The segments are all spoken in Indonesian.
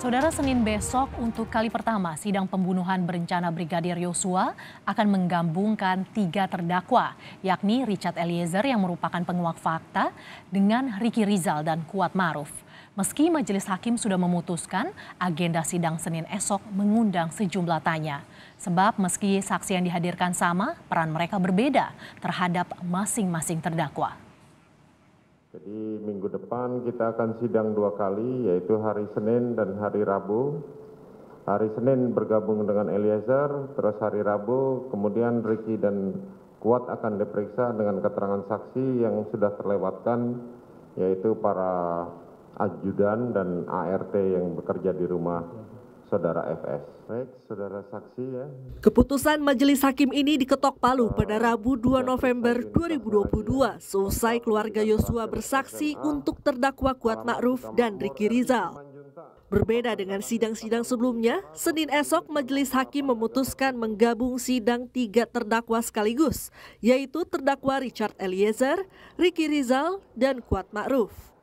Saudara Senin besok untuk kali pertama sidang pembunuhan berencana Brigadir Yosua akan menggabungkan tiga terdakwa, yakni Richard Eliezer yang merupakan penguak fakta dengan Ricky Rizal dan Kuat Maruf. Meski majelis hakim sudah memutuskan, agenda sidang Senin esok mengundang sejumlah tanya. Sebab meski saksi yang dihadirkan sama, peran mereka berbeda terhadap masing-masing terdakwa jadi minggu depan kita akan sidang dua kali yaitu hari Senin dan hari Rabu hari Senin bergabung dengan Eliezer terus hari Rabu kemudian Ricky dan Kuat akan diperiksa dengan keterangan saksi yang sudah terlewatkan yaitu para ajudan dan ART yang bekerja di rumah saudara FS. Baik, saudara saksi ya. Keputusan majelis hakim ini diketok palu pada Rabu 2 November 2022 selesai keluarga Yosua bersaksi untuk terdakwa Kuat Ma'ruf dan Riki Rizal. Berbeda dengan sidang-sidang sebelumnya, Senin esok majelis hakim memutuskan menggabung sidang tiga terdakwa sekaligus, yaitu terdakwa Richard Eliezer, Riki Rizal, dan Kuat Ma'ruf.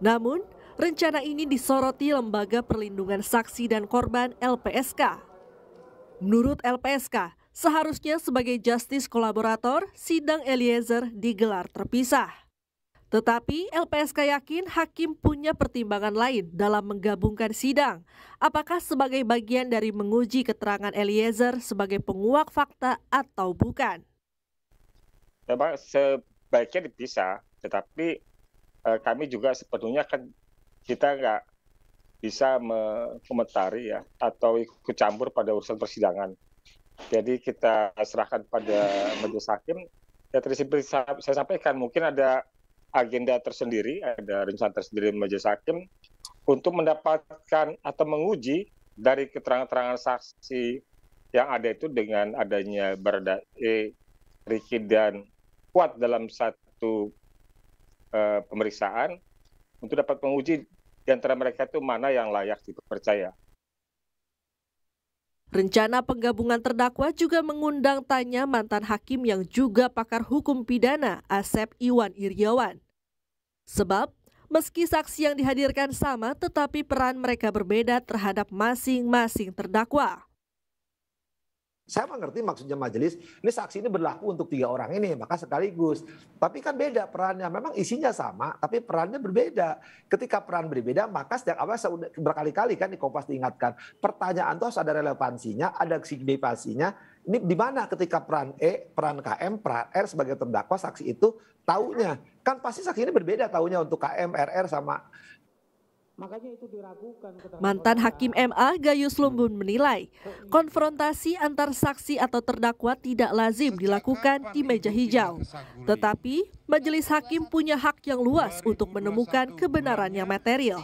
Namun, Rencana ini disoroti Lembaga Perlindungan Saksi dan Korban LPSK. Menurut LPSK, seharusnya sebagai justice kolaborator, sidang Eliezer digelar terpisah. Tetapi LPSK yakin hakim punya pertimbangan lain dalam menggabungkan sidang. Apakah sebagai bagian dari menguji keterangan Eliezer sebagai penguak fakta atau bukan? Memang sebaiknya dipisah, tetapi eh, kami juga sepenuhnya kan kita nggak bisa mengomentari ya atau ikut campur pada urusan persidangan. Jadi kita serahkan pada majelis hakim. Ya prinsip saya sampaikan mungkin ada agenda tersendiri, ada rencana tersendiri majelis hakim untuk mendapatkan atau menguji dari keterangan-keterangan saksi yang ada itu dengan adanya Barada E, Riki dan Kuat dalam satu uh, pemeriksaan untuk dapat menguji di antara mereka itu mana yang layak dipercaya. Rencana penggabungan terdakwa juga mengundang tanya mantan hakim yang juga pakar hukum pidana Asep Iwan Iryawan. Sebab, meski saksi yang dihadirkan sama tetapi peran mereka berbeda terhadap masing-masing terdakwa. Saya mengerti maksudnya majelis, ini saksi ini berlaku untuk tiga orang ini, maka sekaligus. Tapi kan beda perannya, memang isinya sama, tapi perannya berbeda. Ketika peran berbeda, maka setiap awal berkali-kali kan di Kompas diingatkan, pertanyaan itu harus ada relevansinya, ada signifikansinya. Ini di mana ketika peran E, peran KM, peran R sebagai terdakwa saksi itu taunya kan pasti saksi ini berbeda taunya untuk KM, RR sama Mantan Hakim MA Gayus Lumbun menilai, konfrontasi antar saksi atau terdakwa tidak lazim dilakukan di meja hijau. Tetapi, majelis hakim punya hak yang luas untuk menemukan kebenarannya ya. material.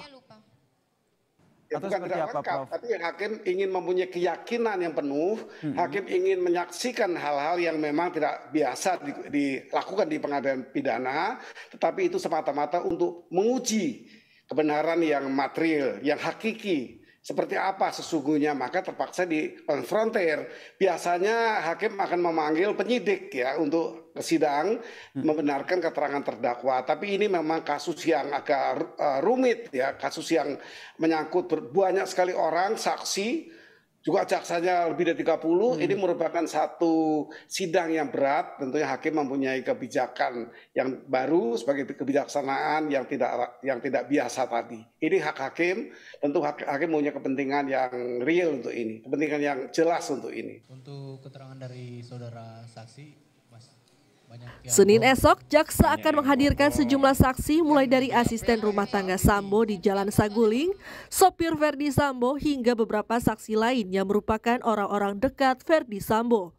Ya, atau bukan tidak lengkap, apa, tapi hakim ingin mempunyai keyakinan yang penuh, hmm. hakim ingin menyaksikan hal-hal yang memang tidak biasa dilakukan di pengadilan pidana, tetapi itu semata-mata untuk menguji kebenaran yang material, yang hakiki, seperti apa sesungguhnya maka terpaksa di konfrontir. Biasanya hakim akan memanggil penyidik ya untuk sidang hmm. membenarkan keterangan terdakwa. Tapi ini memang kasus yang agak eh, rumit ya, kasus yang menyangkut banyak sekali orang saksi juga jaksanya lebih dari 30 hmm. ini merupakan satu sidang yang berat tentunya hakim mempunyai kebijakan yang baru sebagai kebijaksanaan yang tidak yang tidak biasa tadi ini hak hakim tentu hak hakim punya kepentingan yang real untuk ini kepentingan yang jelas untuk ini untuk keterangan dari saudara saksi Mas Senin esok, Jaksa akan menghadirkan sejumlah saksi mulai dari asisten rumah tangga Sambo di Jalan Saguling, sopir Verdi Sambo hingga beberapa saksi lain yang merupakan orang-orang dekat Verdi Sambo.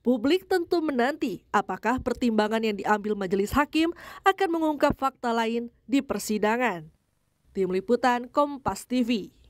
Publik tentu menanti apakah pertimbangan yang diambil majelis hakim akan mengungkap fakta lain di persidangan. Tim Liputan Kompas TV